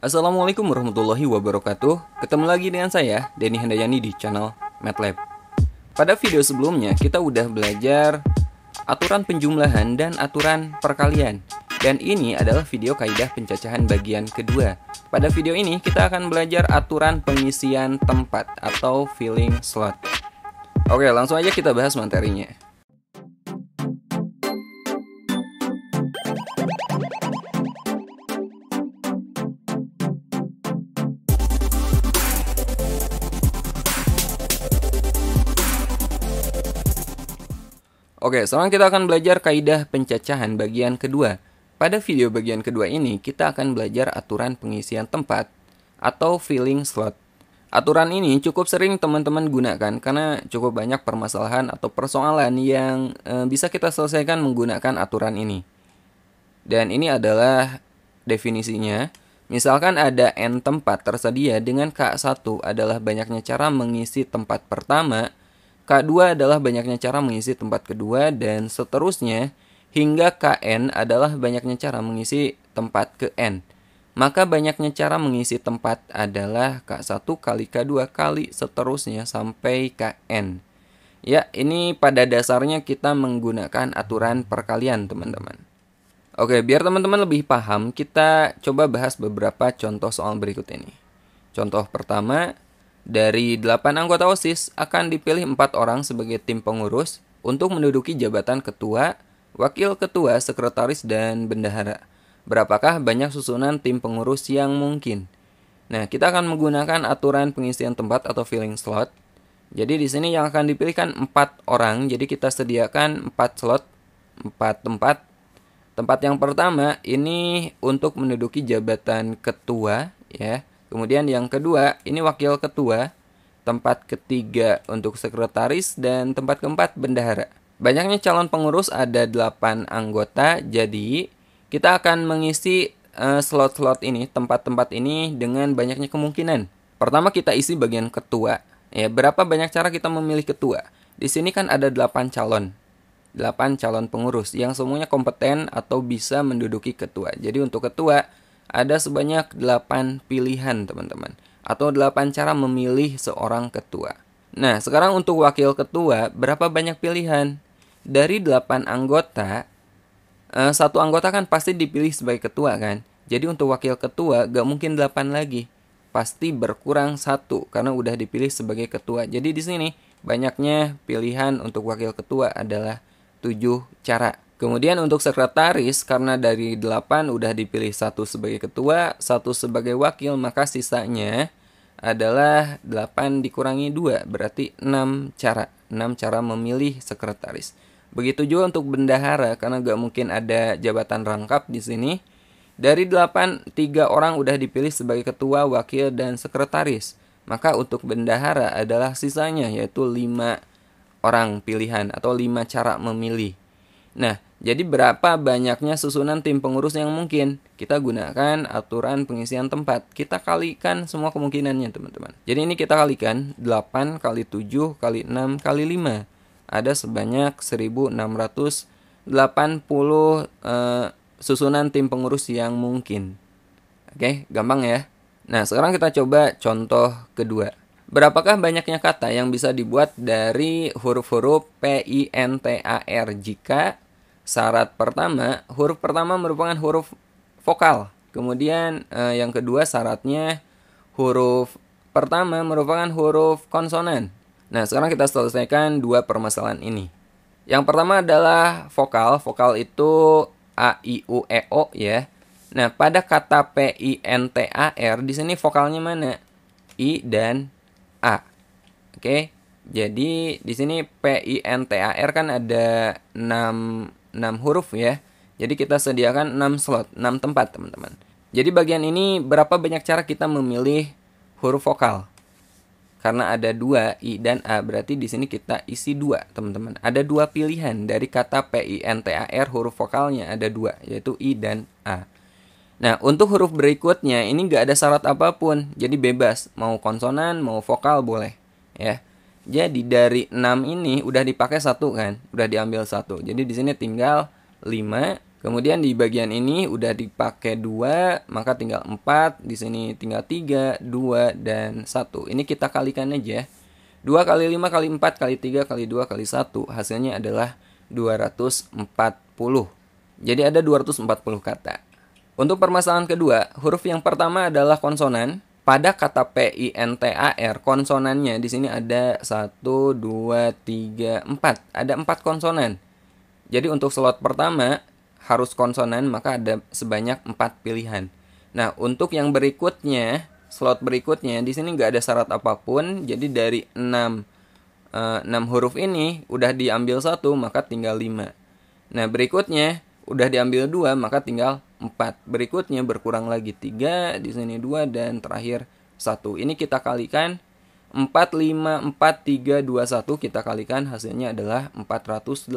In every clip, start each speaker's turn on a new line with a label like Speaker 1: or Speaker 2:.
Speaker 1: Assalamualaikum warahmatullahi wabarakatuh Ketemu lagi dengan saya, Denny Handayani di channel MATLAB Pada video sebelumnya kita udah belajar aturan penjumlahan dan aturan perkalian Dan ini adalah video kaidah pencacahan bagian kedua Pada video ini kita akan belajar aturan pengisian tempat atau filling slot Oke langsung aja kita bahas materinya Oke, sekarang kita akan belajar kaidah pencacahan bagian kedua. Pada video bagian kedua ini, kita akan belajar aturan pengisian tempat atau filling slot. Aturan ini cukup sering teman-teman gunakan karena cukup banyak permasalahan atau persoalan yang e, bisa kita selesaikan menggunakan aturan ini. Dan ini adalah definisinya. Misalkan ada n tempat tersedia dengan K1 adalah banyaknya cara mengisi tempat pertama, K2 adalah banyaknya cara mengisi tempat kedua dan seterusnya hingga KN adalah banyaknya cara mengisi tempat ke N. Maka banyaknya cara mengisi tempat adalah K1 kali K2 kali seterusnya sampai KN. Ya, ini pada dasarnya kita menggunakan aturan perkalian, teman-teman. Oke, biar teman-teman lebih paham, kita coba bahas beberapa contoh soal berikut ini. Contoh pertama, dari 8 anggota OSIS akan dipilih empat orang sebagai tim pengurus untuk menduduki jabatan ketua, wakil ketua, sekretaris, dan bendahara. Berapakah banyak susunan tim pengurus yang mungkin? Nah, kita akan menggunakan aturan pengisian tempat atau filling slot. Jadi di sini yang akan dipilihkan empat orang, jadi kita sediakan empat slot, empat tempat. Tempat yang pertama ini untuk menduduki jabatan ketua ya. Kemudian yang kedua, ini wakil ketua, tempat ketiga untuk sekretaris, dan tempat keempat bendahara. Banyaknya calon pengurus ada 8 anggota, jadi kita akan mengisi slot eh, slot-slot ini, tempat-tempat ini dengan banyaknya kemungkinan. Pertama kita isi bagian ketua. Ya, berapa banyak cara kita memilih ketua? Di sini kan ada 8 calon. 8 calon pengurus yang semuanya kompeten atau bisa menduduki ketua. Jadi untuk ketua ada sebanyak 8 pilihan teman-teman atau 8 cara memilih seorang ketua. Nah, sekarang untuk wakil ketua berapa banyak pilihan? Dari 8 anggota eh, satu anggota kan pasti dipilih sebagai ketua kan. Jadi untuk wakil ketua gak mungkin 8 lagi. Pasti berkurang satu karena udah dipilih sebagai ketua. Jadi di sini banyaknya pilihan untuk wakil ketua adalah 7 cara. Kemudian untuk sekretaris karena dari 8 udah dipilih satu sebagai ketua, satu sebagai wakil, maka sisanya adalah 8 dikurangi 2, berarti 6 cara. 6 cara memilih sekretaris. Begitu juga untuk bendahara karena gak mungkin ada jabatan rangkap di sini. Dari 8, 3 orang udah dipilih sebagai ketua, wakil, dan sekretaris. Maka untuk bendahara adalah sisanya yaitu 5 orang pilihan atau 5 cara memilih. Nah, jadi berapa banyaknya susunan tim pengurus yang mungkin? Kita gunakan aturan pengisian tempat. Kita kalikan semua kemungkinannya, teman-teman. Jadi ini kita kalikan 8 kali 7 kali 6 kali 5. Ada sebanyak 1680 eh, susunan tim pengurus yang mungkin. Oke, gampang ya. Nah, sekarang kita coba contoh kedua. Berapakah banyaknya kata yang bisa dibuat dari huruf-huruf P, I, N, T, A, R jika Syarat pertama, huruf pertama merupakan huruf vokal. Kemudian eh, yang kedua syaratnya huruf pertama merupakan huruf konsonan. Nah, sekarang kita selesaikan dua permasalahan ini. Yang pertama adalah vokal. Vokal itu a i u e o ya. Nah, pada kata p i n t a r di sini vokalnya mana? i dan a. Oke. Jadi di sini p i n t a r kan ada 6 6 huruf ya. Jadi kita sediakan 6 slot, 6 tempat teman-teman. Jadi bagian ini berapa banyak cara kita memilih huruf vokal? Karena ada dua i dan a, berarti di sini kita isi dua teman-teman. Ada dua pilihan dari kata p i n t a r huruf vokalnya ada dua, yaitu i dan a. Nah, untuk huruf berikutnya ini nggak ada syarat apapun, jadi bebas. Mau konsonan, mau vokal boleh, ya. Jadi dari 6 ini udah dipakai satu kan, udah diambil satu. Jadi di sini tinggal 5. Kemudian di bagian ini udah dipakai 2, maka tinggal 4, di sini tinggal 3, 2 dan 1. Ini kita kalikan aja. 2 ya. kali 5 kali 4 kali 3 kali 2 kali 1 hasilnya adalah 240. Jadi ada 240 kata. Untuk permasalahan kedua, huruf yang pertama adalah konsonan, pada kata PINTAR, konsonannya di sini ada satu dua tiga empat Ada empat konsonan. Jadi untuk slot pertama harus konsonan maka ada sebanyak empat pilihan. Nah, untuk yang berikutnya, slot berikutnya di sini nggak ada syarat apapun. Jadi dari enam eh, enam huruf ini udah diambil satu maka tinggal lima. Nah, berikutnya udah diambil dua maka tinggal empat berikutnya berkurang lagi tiga di sini dua dan terakhir satu ini kita kalikan 4, 5, 4, 3, 2, 1 kita kalikan hasilnya adalah 480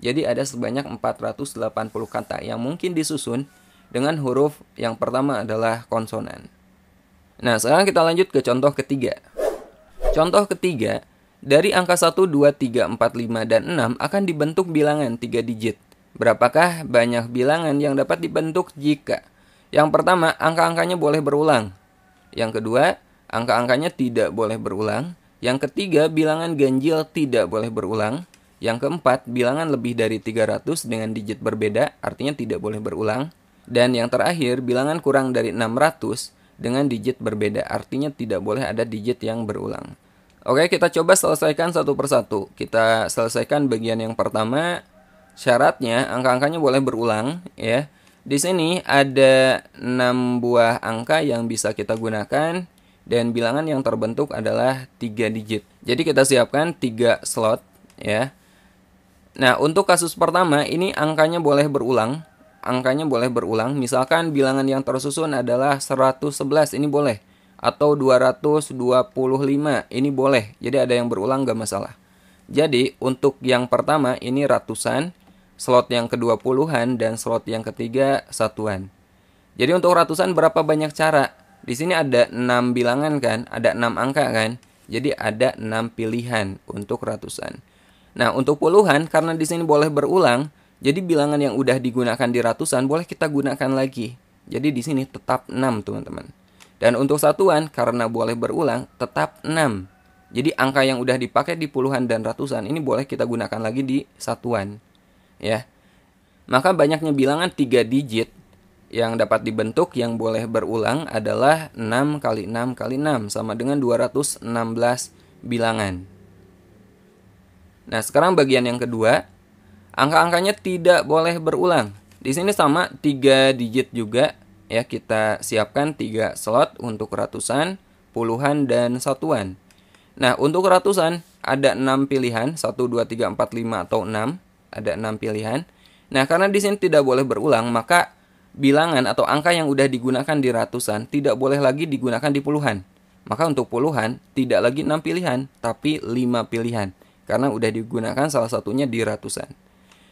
Speaker 1: jadi ada sebanyak 480 kata yang mungkin disusun dengan huruf yang pertama adalah konsonan nah sekarang kita lanjut ke contoh ketiga contoh ketiga dari angka 1, 2, 3, 4, 5, dan 6 akan dibentuk bilangan 3 digit Berapakah banyak bilangan yang dapat dibentuk jika yang pertama, angka-angkanya boleh berulang. Yang kedua, angka-angkanya tidak boleh berulang. Yang ketiga, bilangan ganjil tidak boleh berulang. Yang keempat, bilangan lebih dari 300 dengan digit berbeda, artinya tidak boleh berulang. Dan yang terakhir, bilangan kurang dari 600 dengan digit berbeda, artinya tidak boleh ada digit yang berulang. Oke, kita coba selesaikan satu persatu. Kita selesaikan bagian yang pertama, Syaratnya angka-angkanya boleh berulang ya. Di sini ada 6 buah angka yang bisa kita gunakan dan bilangan yang terbentuk adalah 3 digit. Jadi kita siapkan 3 slot ya. Nah, untuk kasus pertama ini angkanya boleh berulang. Angkanya boleh berulang. Misalkan bilangan yang tersusun adalah 111 ini boleh atau 225 ini boleh. Jadi ada yang berulang gak masalah. Jadi untuk yang pertama ini ratusan slot yang kedua puluhan, dan slot yang ketiga satuan. Jadi untuk ratusan berapa banyak cara? Di sini ada 6 bilangan kan, ada 6 angka kan. Jadi ada 6 pilihan untuk ratusan. Nah, untuk puluhan karena di sini boleh berulang, jadi bilangan yang udah digunakan di ratusan boleh kita gunakan lagi. Jadi di sini tetap 6, teman-teman. Dan untuk satuan karena boleh berulang tetap 6. Jadi angka yang udah dipakai di puluhan dan ratusan ini boleh kita gunakan lagi di satuan ya. Maka banyaknya bilangan 3 digit yang dapat dibentuk yang boleh berulang adalah 6 kali 6 kali 6 sama dengan 216 bilangan. Nah, sekarang bagian yang kedua, angka-angkanya tidak boleh berulang. Di sini sama 3 digit juga ya kita siapkan 3 slot untuk ratusan, puluhan dan satuan. Nah, untuk ratusan ada 6 pilihan, 1 2 3 4 5 atau 6 ada enam pilihan. Nah, karena di sini tidak boleh berulang, maka bilangan atau angka yang sudah digunakan di ratusan tidak boleh lagi digunakan di puluhan. Maka untuk puluhan tidak lagi enam pilihan, tapi lima pilihan karena sudah digunakan salah satunya di ratusan.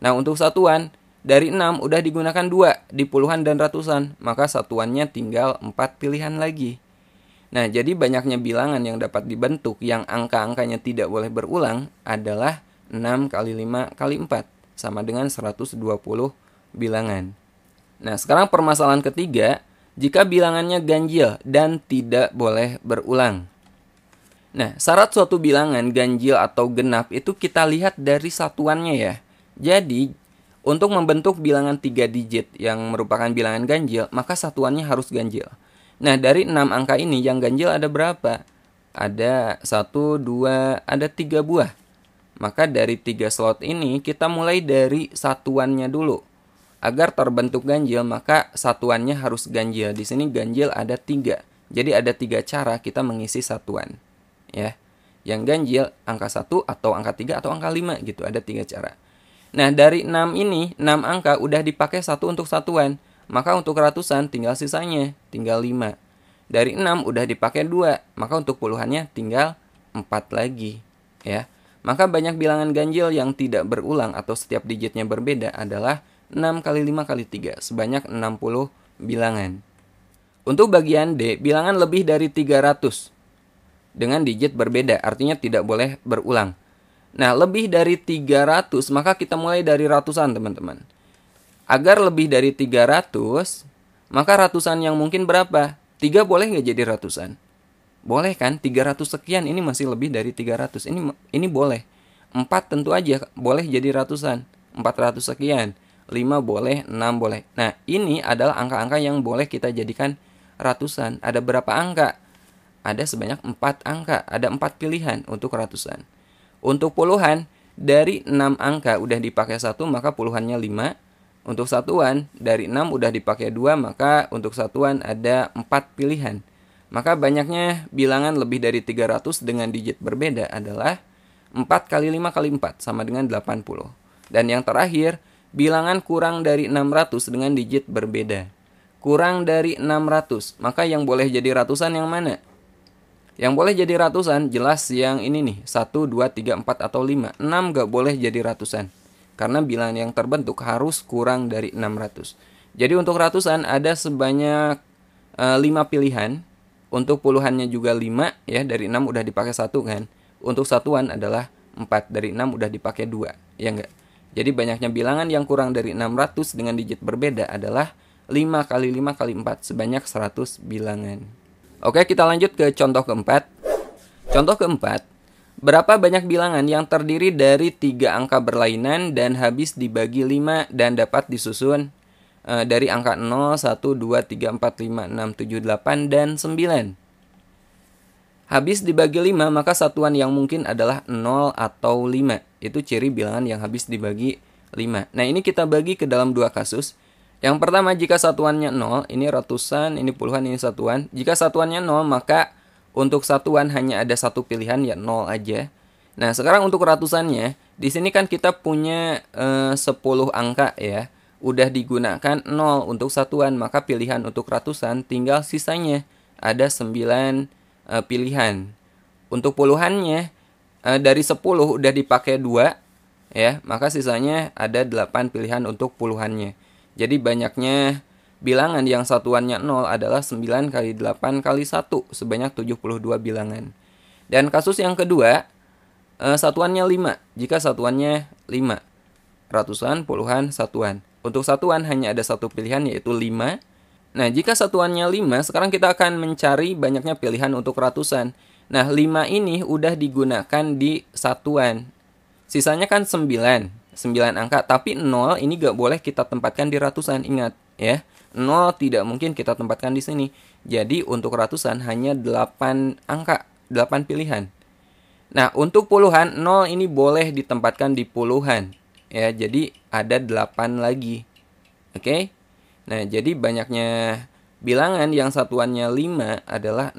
Speaker 1: Nah, untuk satuan dari enam sudah digunakan dua di puluhan dan ratusan, maka satuannya tinggal empat pilihan lagi. Nah, jadi banyaknya bilangan yang dapat dibentuk yang angka-angkanya tidak boleh berulang adalah 6 kali 5 kali 4 sama dengan 120 bilangan. Nah, sekarang permasalahan ketiga, jika bilangannya ganjil dan tidak boleh berulang. Nah, syarat suatu bilangan ganjil atau genap itu kita lihat dari satuannya ya. Jadi, untuk membentuk bilangan 3 digit yang merupakan bilangan ganjil, maka satuannya harus ganjil. Nah, dari 6 angka ini yang ganjil ada berapa? Ada 1, 2, ada 3 buah. Maka dari tiga slot ini kita mulai dari satuannya dulu. Agar terbentuk ganjil, maka satuannya harus ganjil. Di sini ganjil ada tiga. Jadi ada tiga cara kita mengisi satuan. Ya, yang ganjil angka satu atau angka tiga atau angka lima gitu. Ada tiga cara. Nah, dari enam ini, enam angka udah dipakai satu untuk satuan. Maka untuk ratusan tinggal sisanya, tinggal lima Dari enam udah dipakai dua maka untuk puluhannya tinggal empat lagi. Ya, maka banyak bilangan ganjil yang tidak berulang atau setiap digitnya berbeda adalah 6 kali 5 kali 3 sebanyak 60 bilangan. Untuk bagian D, bilangan lebih dari 300 dengan digit berbeda, artinya tidak boleh berulang. Nah, lebih dari 300, maka kita mulai dari ratusan, teman-teman. Agar lebih dari 300, maka ratusan yang mungkin berapa? 3 boleh nggak jadi ratusan? boleh kan 300 sekian ini masih lebih dari 300 ini ini boleh 4 tentu aja boleh jadi ratusan 400 sekian 5 boleh 6 boleh nah ini adalah angka-angka yang boleh kita jadikan ratusan ada berapa angka ada sebanyak 4 angka ada 4 pilihan untuk ratusan untuk puluhan dari 6 angka udah dipakai 1 maka puluhannya 5 untuk satuan dari 6 udah dipakai 2 maka untuk satuan ada 4 pilihan maka banyaknya bilangan lebih dari 300 dengan digit berbeda adalah 4 kali 5 kali 4 sama dengan 80. Dan yang terakhir, bilangan kurang dari 600 dengan digit berbeda. Kurang dari 600, maka yang boleh jadi ratusan yang mana? Yang boleh jadi ratusan jelas yang ini nih, 1, 2, 3, 4, atau 5. 6 gak boleh jadi ratusan. Karena bilangan yang terbentuk harus kurang dari 600. Jadi untuk ratusan ada sebanyak e, eh, 5 pilihan untuk puluhannya juga 5 ya, dari 6 udah dipakai satu kan. Untuk satuan adalah 4, dari 6 udah dipakai dua, ya enggak? Jadi banyaknya bilangan yang kurang dari 600 dengan digit berbeda adalah 5 kali 5 kali 4 sebanyak 100 bilangan. Oke, kita lanjut ke contoh keempat. Contoh keempat, berapa banyak bilangan yang terdiri dari tiga angka berlainan dan habis dibagi 5 dan dapat disusun Eh, dari angka 0, 1, 2, 3, 4, 5, 6, 7, 8, dan 9. Habis dibagi 5, maka satuan yang mungkin adalah 0 atau 5. Itu ciri bilangan yang habis dibagi 5. Nah, ini kita bagi ke dalam dua kasus. Yang pertama, jika satuannya 0, ini ratusan, ini puluhan, ini satuan. Jika satuannya 0, maka untuk satuan hanya ada satu pilihan, ya 0 aja. Nah, sekarang untuk ratusannya, di sini kan kita punya eh, 10 angka ya udah digunakan 0 untuk satuan, maka pilihan untuk ratusan tinggal sisanya. Ada 9 e, eh, pilihan. Untuk puluhannya e, dari 10 udah dipakai 2 ya, maka sisanya ada 8 pilihan untuk puluhannya. Jadi banyaknya bilangan yang satuannya 0 adalah 9 kali 8 kali 1 sebanyak 72 bilangan. Dan kasus yang kedua, e, satuannya 5. Jika satuannya 5, ratusan, puluhan, satuan. Untuk satuan hanya ada satu pilihan yaitu 5. Nah, jika satuannya 5, sekarang kita akan mencari banyaknya pilihan untuk ratusan. Nah, 5 ini udah digunakan di satuan. Sisanya kan 9. 9 angka, tapi 0 ini gak boleh kita tempatkan di ratusan, ingat ya. 0 tidak mungkin kita tempatkan di sini. Jadi untuk ratusan hanya 8 angka, 8 pilihan. Nah, untuk puluhan, 0 ini boleh ditempatkan di puluhan ya jadi ada 8 lagi oke okay? nah jadi banyaknya bilangan yang satuannya 5 adalah 64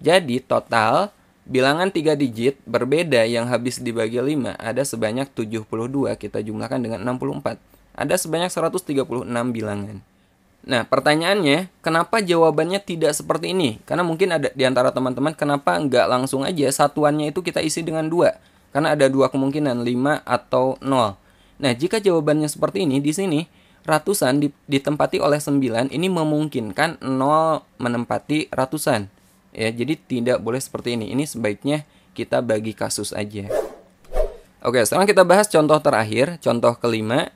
Speaker 1: jadi total bilangan 3 digit berbeda yang habis dibagi 5 ada sebanyak 72 kita jumlahkan dengan 64 ada sebanyak 136 bilangan Nah, pertanyaannya, kenapa jawabannya tidak seperti ini? Karena mungkin ada di antara teman-teman, kenapa nggak langsung aja satuannya itu kita isi dengan dua? Karena ada dua kemungkinan, 5 atau 0. Nah, jika jawabannya seperti ini, di sini ratusan ditempati oleh 9 ini memungkinkan 0 menempati ratusan. Ya, jadi tidak boleh seperti ini. Ini sebaiknya kita bagi kasus aja. Oke, sekarang kita bahas contoh terakhir, contoh kelima.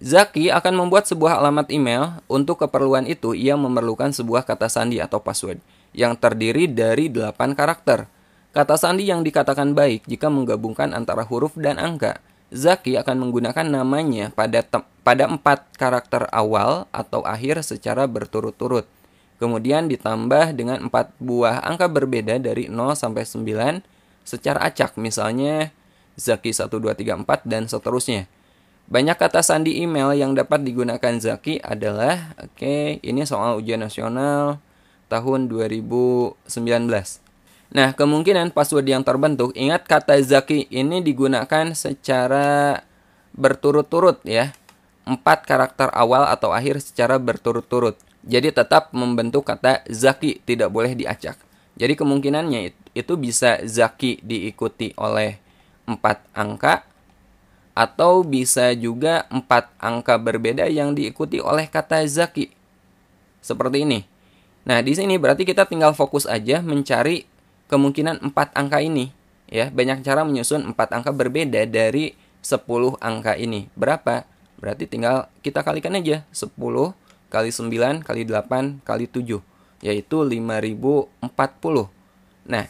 Speaker 1: Zaki akan membuat sebuah alamat email. Untuk keperluan itu, ia memerlukan sebuah kata sandi atau password yang terdiri dari 8 karakter. Kata sandi yang dikatakan baik jika menggabungkan antara huruf dan angka. Zaki akan menggunakan namanya pada pada empat karakter awal atau akhir secara berturut-turut. Kemudian ditambah dengan empat buah angka berbeda dari 0 sampai 9 secara acak, misalnya Zaki 1234 dan seterusnya. Banyak kata sandi email yang dapat digunakan Zaki adalah oke, okay, ini soal ujian nasional tahun 2019. Nah, kemungkinan password yang terbentuk, ingat kata zaki ini digunakan secara berturut-turut ya. Empat karakter awal atau akhir secara berturut-turut. Jadi tetap membentuk kata zaki, tidak boleh diacak. Jadi kemungkinannya itu bisa zaki diikuti oleh empat angka atau bisa juga empat angka berbeda yang diikuti oleh kata zaki. Seperti ini. Nah, di sini berarti kita tinggal fokus aja mencari kemungkinan 4 angka ini ya banyak cara menyusun 4 angka berbeda dari 10 angka ini berapa berarti tinggal kita kalikan aja 10 kali 9 kali 8 kali 7 yaitu 5040 nah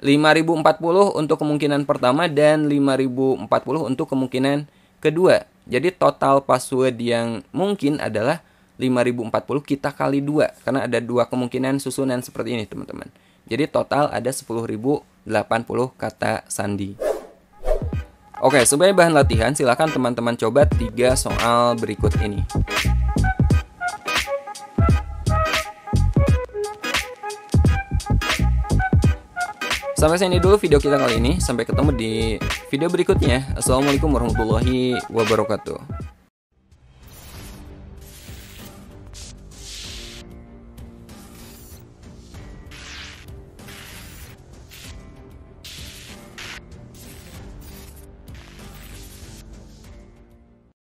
Speaker 1: 5040 untuk kemungkinan pertama dan 5040 untuk kemungkinan kedua jadi total password yang mungkin adalah 5040 kita kali dua karena ada dua kemungkinan susunan seperti ini teman-teman jadi total ada 10.080 kata sandi. Oke, sebagai bahan latihan silahkan teman-teman coba tiga soal berikut ini. Sampai sini dulu video kita kali ini. Sampai ketemu di video berikutnya. Assalamualaikum warahmatullahi wabarakatuh.